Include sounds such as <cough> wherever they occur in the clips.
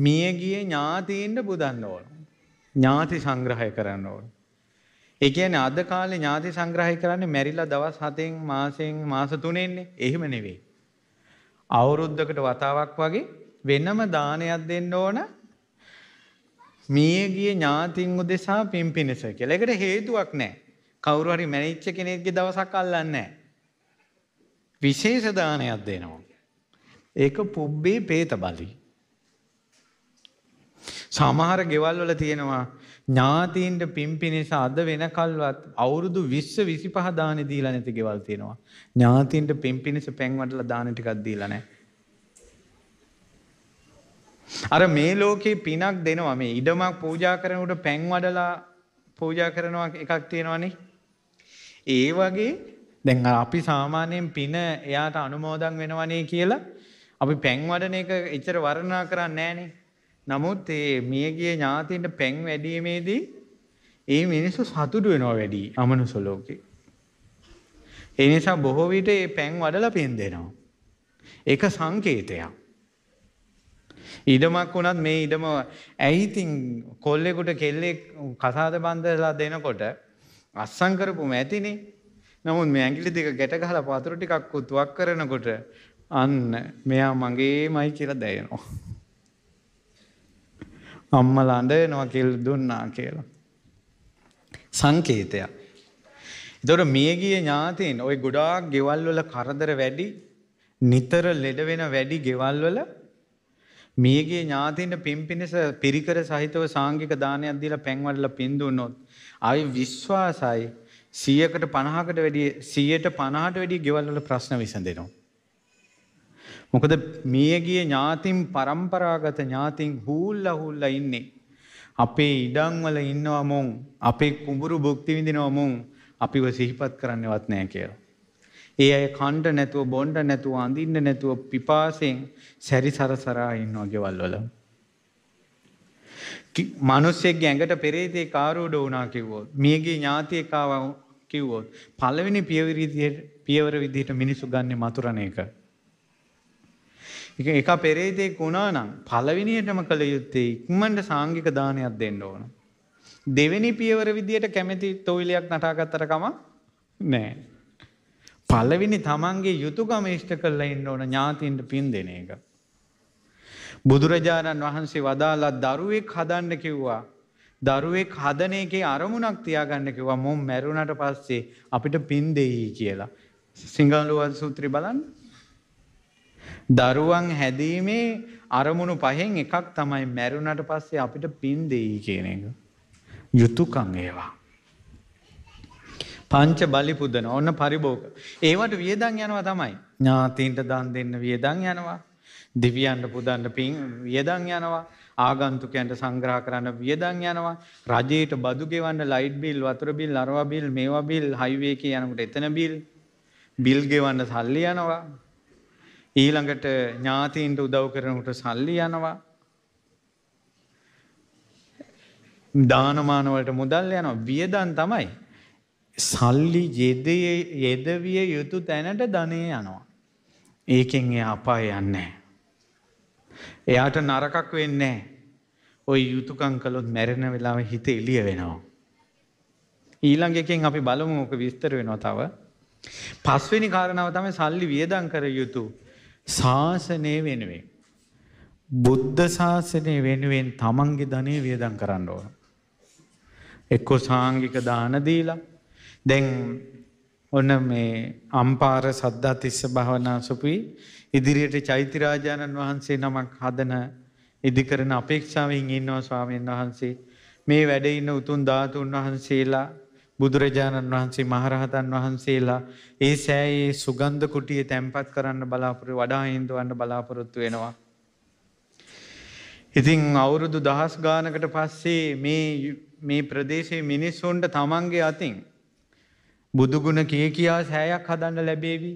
මියගිය ඥාතීන්ට පුදන්න ඕන. ඥාති සංග්‍රහය කරන්න ඕන. ඒ කියන්නේ අද කාලේ ඥාති සංග්‍රහය කරන්නේ මැරිලා දවස් 7න් මාසෙන් මාස 3න්නේ. එහෙම නෙවෙයි. අවුරුද්දකට වතාවක් වගේ වෙනම දානයක් දෙන්න ඕන මියගිය ඥාතින් උදෙසා පින් පිණිස කියලා. ඒකට හේතුවක් නැහැ. කවුරු හරි මැරිච්ච කෙනෙක්ගේ දවසක් අල්ලන්නේ නැහැ. විශේෂ දානයක් දෙනවා. ඒක පුබ්බේ පේත බලී. සමහර ගෙවල් වල තියෙනවා ඥාතීන්ට පින් පිනිස අද වෙනකල්වත් අවුරුදු 20 25 දානේ දීලා නැති ගෙවල් තියෙනවා. ඥාතීන්ට පින් පිනිස පෙන් වටලා දාන ටිකක් දීලා නැහැ. අර මේ ලෝකේ පිනක් දෙනවා මේ ඉඩමක් පූජා කරනකොට පැන් වඩලා පූජා කරනවා එකක් තියෙනවනේ. ඒ වගේ දැන් අපි සාමාන්‍යයෙන් පින එයාට අනුමෝදන් වෙනවනේ කියලා අපි පැන් වඩන එක එච්චර වර්ණනා කරන්නේ නැහනේ. නමුත් ඒ මියගිය ඥාතීන්ට පැන් වැඩීමේදී ඒ මිනිස්සු සතුටු වෙනවා වැඩි අමනුස ලෝකේ. ඒ නිසා බොහෝ විට මේ පැන් වඩලා පින් දෙනවා. ඒක සංකේතයක්. ඉඩමක් වුණත් මේ ඉඩම ඇයි ඉතින් කොල්ලෙකුට කෙල්ලෙක් කසාද බන්දලා දෙනකොට අස්සම් කරපු මැතිනේ. නමුත් මේ ඇඟිලි දෙක ගැට ගහලා වතුර ටිකක් උතුවක් කරනකොට අන්න මෙයා මගේමයි කියලා දැනෙනවා. අම්මල අඩයනවා කෙල් දුන්නා කියලා. සංකේතයක්. දොර මියගිය ඥාතින් ඔය ගොඩාක් ගෙවල්වල කරදර වැඩි නිතර ලෙඩවෙන වැඩි ගෙවල්වල මියගේ ඥාතින්ට පිම්පිනිස පිරිකර සහිතව සාංගික දානයක් දීලා පැන්වඩල පින්දුන්නොත්. අයි විශ්වාසයි සියකට පණහකට වැඩිය සියයට පණහට වැඩිය ගෙවල්වල ප්‍රශ්න විසඳෙනවා. මොකද මියගිය ඥාතින් පරම්පරාගත ඥාතින් හූල්ල හුල්ල ඉන්නේ. අපේ ඉඩංවල ඉන්නවා මුන් අපේ කුඹුරු භුක්ති විඳිනවා මුන් අපිව සිහිපත් කරන්නවත් නෑ කියලා. ඒ අය කණ්ඩ නැතුව බොණ්ඩ නැතුව අඳින්න නැතුව පිපාසයෙන් සැරි සරසරා ඉන්නවා ගෙවල් වල. මිනිස්සෙක්ගේ ඇඟට පෙරේතේ කාරෝඩ වුණා කිව්වොත්, මියගේ ඥාතියෙක් ආවා කිව්වොත්, පළවෙනි පියවර විදිහට මිනිසු ගන්නෙ මතුරණ එක. එක එක පෙරේතෙක් වුණා නම් පළවෙනියටම කළ යුත්තේ ඉක්මනට සාංගික දානයක් දෙන්න ඕන. දෙවෙනි පියවර විදියට කැමැති තොවිලයක් නටාගත්තට කමක් නෑ. පළවෙනි තමන්ගේ යුතුයකම ඉෂ්ට කරලා ඉන්න ඕන ඥාතින්ට පින් දෙන එක. බුදුරජාණන් වහන්සේ වදාලා දරුවෙක් හදන්න කිව්වා. දරුවෙක් හදන එකේ අරමුණක් තියාගන්න කිව්වා මොම් මැරුණට පස්සේ අපිට පින් දෙයි කියලා. සිංහලුවන් සූත්‍රය බලන්න. දරුවන් හැදීමේ අරමුණු පහෙන් එකක් තමයි මැරුණට පස්සේ අපිට පින් දෙයි කියන එක. යුතුකං ඒවා. පංච බලි පුදන ඔන්න පරිභෝග. ඒවට වියදං යනවා තමයි. ඥාතීන්ට දන් දෙන්න වියදං යනවා. දෙවියන්ට පුදන්න පින් වියදං යනවා. ආගන්තුකයන්ට සංග්‍රහ කරන්න වියදං යනවා. රජයට බදු ගෙවන්න ලයිට් බිල්, වතුර බිල්, අරවා බිල්, මේවා බිල්, හයිවේ එකේ යනකොට එතන බිල්, බිල් ගෙවන්න සල්ලි යනවා. ඊළඟට ඥාතීන්ට උදව් කරනකට සල්ලි යනවා. දානමානවලට මුදල් යනවා වියදන් තමයි. සල්ලි යෙදවිය යුතු තැනට ධනය යනවා. ඒකෙන් එ අපාය යන්නේ. එයාට නරකක් වෙන්නේ. ඔය යුතුකං කලොත් මැරෙන වෙලාව හිත එලිය වෙනවා. ඊළඟ එකෙන් අපි බලමු ඕක විස්තර වෙනවා තව. පස්වෙනි කාරණාව තමයි සල්ලි වියදම් කර යුතුය. ශාසනය වෙනුවෙන්. බුද්ධ ශාසනය වෙනුවෙන් තමන්ගේ ධනය වියදම් කරන්න ඕන. එක්කෝ සාංගික දාන දීලා දැන් ඔන්න මේ අම්පාර සද්ධා තිස්ස භාවනා සුපී ඉදිරියට චෛත්‍යරාජානන් වහන්සේ නමක් හදන ඉදිකරන අපේක්ෂාවෙන් ඉන්නවා ස්වාමීන් වහන්සේ මේ වැඩ ඉන්න උතුම් ධාතුන් වහන්සේලා බුදුරජාණන් වහන්සේ මහරහතන් වහන්සේලා ඒ සෑයේ සුගන්ධ කුටියේ තැන්පත් කරන්න බලාපොරොත්තු වඩා හින්දුවන්න බලාපොරොත්තු වෙනවා. ඉතින් අවුරුදු දහස් ගානකට පස්සේ මේ මේ ප්‍රදේශයේ මිනිස්සුන්ට තමන්ගේ අතින් බුදුගුණ කිය කියා සෑයක් හදන්න ලැබේවි.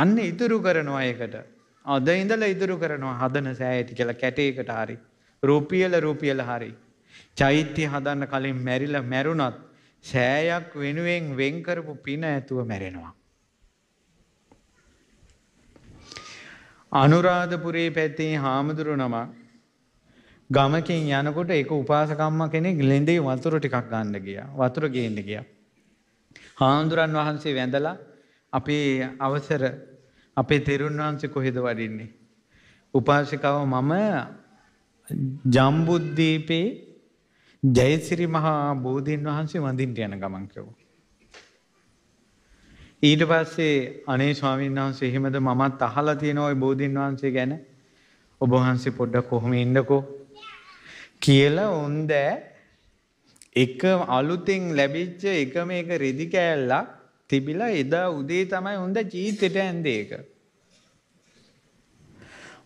අන්න ඉතුරු කරනවා ඒකට. අද ඉඳලා ඉතුරු කරනවා හදන සෑය ටිකලා කැටේකට හරි. රුපියල රුපියල හරි. චෛත්‍ය හදන්න කලින් මැරිලා මැරුණත් සෑයක් වෙනුවෙන් වෙන් කරපු පින ඇතුව මැරෙනවා. අනුරාධපුරේ පැත්තේ හාමුදුරු නම ගමකින් යනකොට එක උපාසකම්ම කෙනෙක් ලෙඳේ වතුර ටිකක් ගන්න ගියා. වතුර ගේන්න ගියා. හාමුදුරන් වහන්සේ වැඳලා අපේ අවසර අපේ තෙරුන් වහන්සේ කොහෙද වඩින්නේ? උපාසිකාව මම ජම්බුද්දීපේ ජයසිරි මහා බෝධීන් වහන්සේ වඳින්ට යන ගමන් කිව්වා. ඊට පස්සේ අනේ ස්වාමීන් වහන්සේ එහෙමද මමත් අහලා තියෙනවා ওই බෝධීන් වහන්සේ ගැන. ඔබ වහන්සේ පොඩ්ඩක් කොහොම ඉන්නකෝ කියලා උන්ද එක අලුතෙන් ලැබිච්ච එක මේක රෙදි කෑල්ලක් තිබිලා එදා උදේ තමයි උන්ද ජීවිතේට ඇන්දේ එක.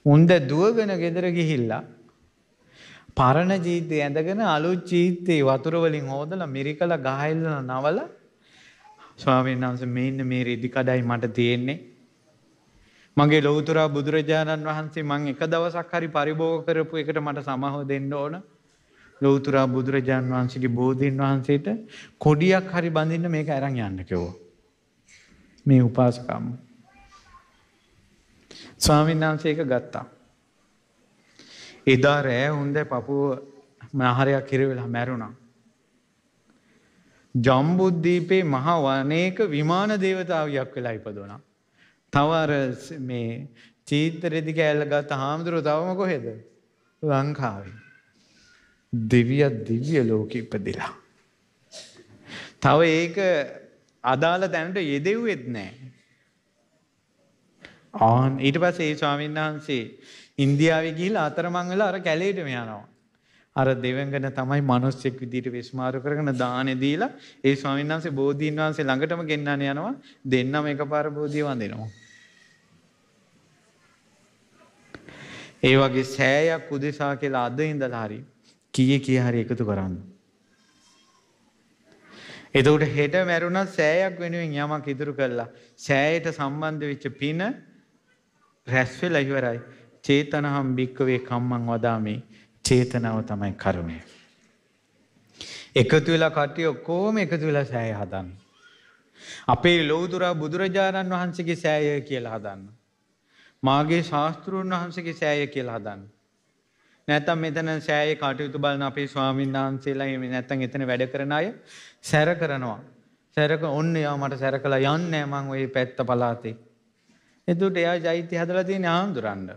උන්ද දුවගෙන ගෙදර ගිහිල්ලා පරණ ජීතය ඇඳගෙන අලුත් ජීතයේ වතුරවලින් හෝදල මිරිකල ගහල්ලන නවල ස්වාමීන් වහන්ස මෙන්න මේ රෙදිකඩයි මට තියෙන්නේ. මගේ ලොවතුරා බුදුරජාණන් වහන්සේ මං එක දවසක් හරි පරිභෝග කරපු එකට මට සමහෝ දෙන්න ඕන ලොවතුරා බුදුරජාණන් වහන්සේගේ බෝධීන් වහන්සේට කොඩියක් හරි බඳන්න මේක ඇරං යන්න කෙවෝ. මේ උපාසකම්. ස්වාමීන් වහන්සේ එක ගත්තා. එදා රෑ හොන්ද පපුුව මහරයක් කිරවෙලා මැරුණා. ජම්බුද්ධීපේ මහාවනයක විමාන දේවතාවයක් වෙලා ඉපදුණ. තවර මේ චීතරෙදික ඇල්ලගත් හාමුදුරුව තවම කොහෙද ලංකාවේ. දෙවියත් දිවිය ලෝක ඉපදිලා. තව ඒක අදාළ තැනට යෙදෙව්වෙත් නෑ. ආන් ඊට පස් ඒ ස්වාමීන් වහන්සේ ඉන්දියාවේ ගිහිල්ලා අතරමං වෙලා අර කැලේටම යනවා. අර දෙවඟන තමයි මිනිස්සෙක් විදිහට විශ්මාර කරගෙන දානෙ දීලා ඒ ස්වාමීන් වහන්සේ බෝධීන් වහන්සේ ළඟටම ගෙන්නන යනවා දෙන්නම එකපාර බෝධිය වඳිනවා. ඒ වගේ සෑයක් උදෙසා කියලා අද ඉඳලා හරි කීයේ කී හරි එකතු කරන්න. එතකොට හෙට මැරුණත් සෑයක් වෙනුවෙන් යමක් ඉදිරි කළා. සෑයට සම්බන්ධ වෙච්ච පින රැස් වෙලා ඉවරයි. චේතනහම් භික්කවේ කම්මං වදාමේ චේතනාව තමයි කර්මය. එකතු වෙලා කට්ටිය ඔක්කොම එකතු වෙලා සෑය හදන්න. අපේ ලෝතුරා බුදුරජාණන් වහන්සේගේ සෑය කියලා හදන්න. මාගේ ශාස්තෘන් වහන්සේගේ සෑය කියලා හදන්න. නැතම් මෙතන සෑය කටයුතු බලන අපේ ස්වාමීන් වහන්සේලා එමේ නැත්තම් එතන වැඩ කරන අය සැර කරනවා. සැරක ඔන්න යා මට සැර කළා යන්නේ මං ওই පැත්ත පළාතේ. එතකොට එයා ජෛත්‍ය හදලා තියෙන ආඳුරන්න.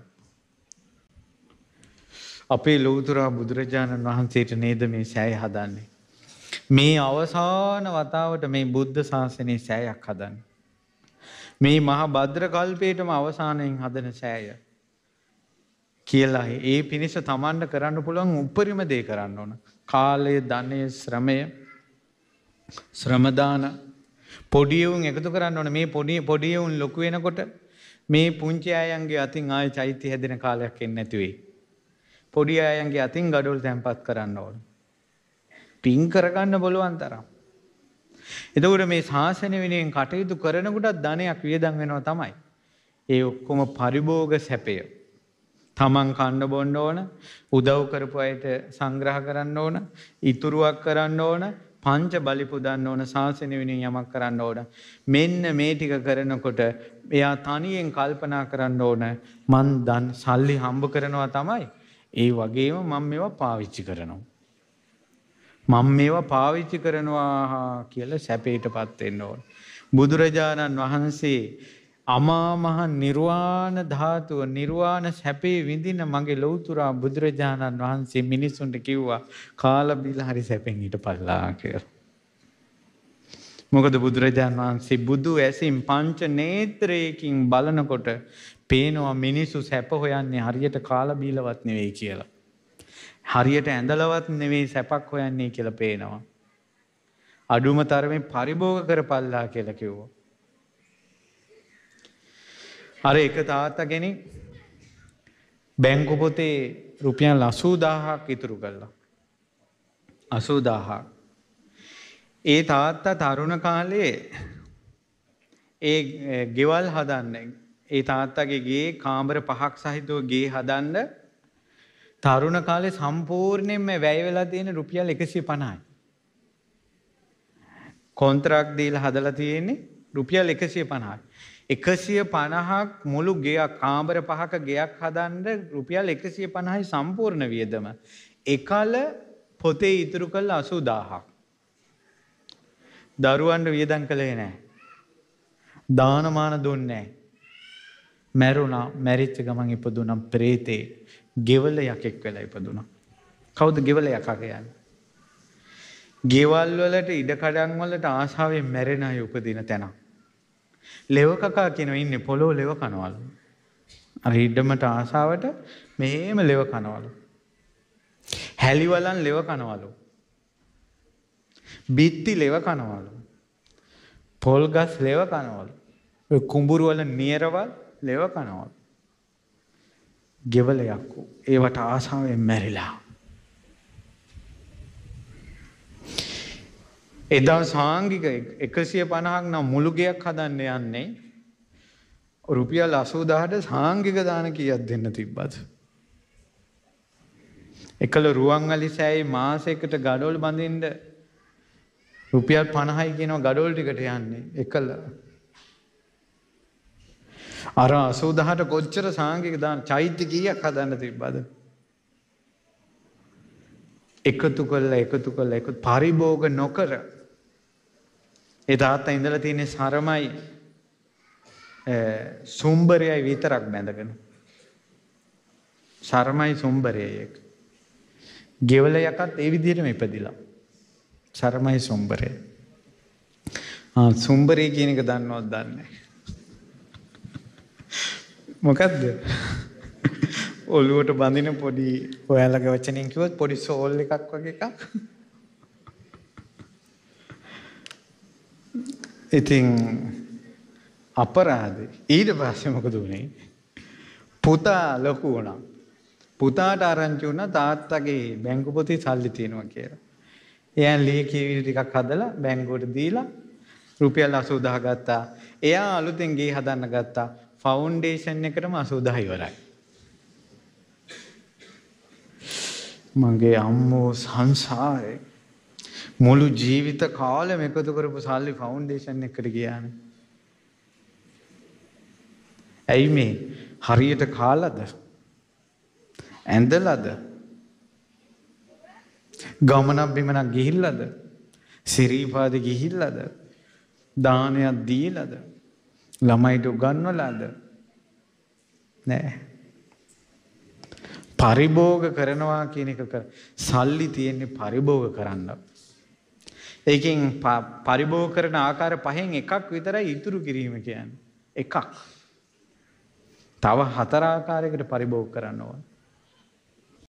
අපේ ලෝතුරා බුදුරජාණන් වහන්සේට නේද මේ සෑය හදන්නේ. මේ අවසාන වතාවට මේ බුද්ධ ශාසනය සෑයක් හදන්න. මේ මහා බද්‍ර කල්පයටම අවසානයෙන් හදන සෑය. කියලා ඒ පිණිස තමන්ට කරන්න පුළුවන් උපරිම දේ කරන්න ඕන. කාලය ධනය ශ්‍රමය ශ්‍රමදාන පොඩියවුන් එකතු කරන්න ඕන මේ පොඩි පොඩියවුන් ලොකු වෙනකොට මේ පුංචි අයන්ගේ අතින් ආය චෛත්‍ය හැදෙන කාලයක් එන්නේ නැති වෙයි. පොඩි අයන්ගේ අතින් ගඩොල් තැන්පත් කරන්න ඕන. පින් කරගන්න බොලුවන් තරම්. එදවට මේ ශාසන වෙනයෙන් කටයුතු කරනකුටත් ධනයක් වියදන් වෙනවා තමයි. ඒ ඔක්කොම පරිභෝග සැපය. තමන් කණ්ඩ බොන්්ඩ ඕන උදව් කරපු අයට සංග්‍රහ කරන්න ඕන ඉතුරුවක් කරන්න ඕන පංච බලිපුදන්න ඕන ශාසන වෙනින් යමක් කරන්න ඕන. මෙන්න මේ ටික කරනකොට එයා තනියෙන් කල්පනා කරන්න ඕන මන් දන් සල්ලි හම්බ කරනවා තමයි. ඒ වගේම මම මේවා පාවිච්චි කරනවා. මම මේවා පාවිච්චි කරනවා කියලා සැපේටපත් වෙන්න ඕන. බුදුරජාණන් වහන්සේ අමා මහ නිර්වාණ ධාතුව නිර්වාණ සැපේ විඳින මගේ ලෞතුරා බුදුරජාණන් වහන්සේ මිනිසුන්ට කිව්වා කාලා බීලා හරි සැපෙන් හිටපල්ලා කියලා. මොකද බුදුරජාන් වහන්සේ බුදු ඇසින් පංච නේත්‍රයකින් බලනකොට පේනවා මිනිස්සු සැප හොයන්නේ හරියට කාලබීලවත් නෙවෙයි කියලා. හරියට ඇඳලවත් නෙවෙයි සැපක් හොයන්නේ කියලා පේනවා. අඩුම තරමින් පරිභෝග කරපල්ලා කියලා කිව්වා. අර එක තාත්තා කෙනෙක් බැංකු පොතේ රුපියල් 80000ක් ඉතුරු කළා. 80000ක්. ඒ තාත්තා තරුණ කාලේ ඒ ගෙවල් හදන්නේ ඒ තාත්තගේ ගේ කාමර පහක් සහිතව ගේ හදන්න තරුණ කාලේ සම්පූර්ණයෙන්ම වැය වෙලා තියෙන රුපියල් 150යි. කොන්ත්‍රාක්ට් දීලා හදලා තියෙන්නේ රුපියල් 150යි. 150ක් මුළු ගෙයක් කාමර පහක ගෙයක් හදන්න රුපියල් 150යි සම්පූර්ණ වියදම. එකල පොතේ ඉතුරු කළ 80000ක්. දරුවන්ට වියදම් කළේ නැහැ. දානමාන දුන්නේ නැහැ. මැරුණා මැරිච්ච ගමන් ඉපදුනම් ප්‍රේතේ ගෙවල යකෙක් වෙලා ඉපදුනා. කවුද ගෙවල යකාකයන්. ගෙවල් වලට ඉඩකඩන් වලට ආශාවෙන් මැරෙන අය උපදින තැනක්. ලෙවකකා කියෙන ඉන්න පොලෝ ලෙව කනවලු. අර ඉඩමට ආසාාවට මෙහෙම ලෙව කනවලු. හැලිවලන් ලෙව කනවලු. බිත්ති ලෙව කනවලු. පොල්ගස් ලෙව කනවලු. කුඹුරුවල නියරවල් ලෙව කනවා. ගෙවල යක්කු. ඒවට ආසාවෙන් මැරිලා. එදා සාංගික 150ක් නම් මුළු ගෙයක් හදන්න යන්නේ රුපියල් 80000ට සාංගික දාන කීයක් දෙන්න තිබ්බද? එකල රුවන්වැලි සෑයේ මාසයකට gadol බඳින්න රුපියල් 50යි කියනවා gadol ටිකට යන්නේ එකල අර අසූදහට කොච්චර සාංගික දාන චෛත්‍ය කීයක් හදන්න තිබ්බද? එකතු කළා එකතු කළා එකතු පරිභෝග නොකර ඒ තාත්තා ඉඳලා තියෙන සරමයි සුම්බරයයි විතරක් බැඳගෙන. සරමයි සුම්බරයයි එක. ගෙවල යකත් ඒ විදිහටම ඉපදිලා. සරමයි සුම්බරය. ආ සුම්බරය කියන එක දන්නවද දන්නේ නැහැ. මොකක්ද? <laughs> ඔළුවට බඳින පොඩි ඔයාලගේ වචනෙන් කිව්වොත් පොඩි සෝල් එකක් වගේ එකක්. ඉතින් අපරාධේ ඊට පස්සේ මොකද වුනේ? පුතා ලොකු වුණා. පුතාට ආරංචි වුණා තාත්තගේ බැංකු පොතේ සල්ලි තියෙනවා කියලා. එයා ලී කීවිලි ටිකක් හදලා බැංකුවට දීලා රුපියල් 80000 ගත්තා. එයා අලුතෙන් ගේ හදන්න ගත්තා. ෆවුන්ඩේෂන් එකටම 80 ඉවරයි. මගේ අම්මෝ සංසාරේ මුළු ජීවිත කාලෙම එකතු කරපු සල්ලි ෆවුන්ඩේෂන් එකට ගියානේ. ඇයි මේ හරියට කාලද? ඇඳලාද? ගමනක් බිමනක් ගිහිල්ලාද? සිරීපාද ගිහිල්ලාද? දානයක් දීලාද? ළමයිට උගන්වලාද නෑ. පරිභෝග කරනවා කියන එක සල්ලි තියෙන්නේ පරිභෝග කරන්න. ඒකින් පරිභෝ කරන ආකාර පහෙන් එකක් විතරයි ඉතුරු කිරීම කියන්න. එකක්. තව හතරාකාරයකට පරිභෝග කරන්න ඕන.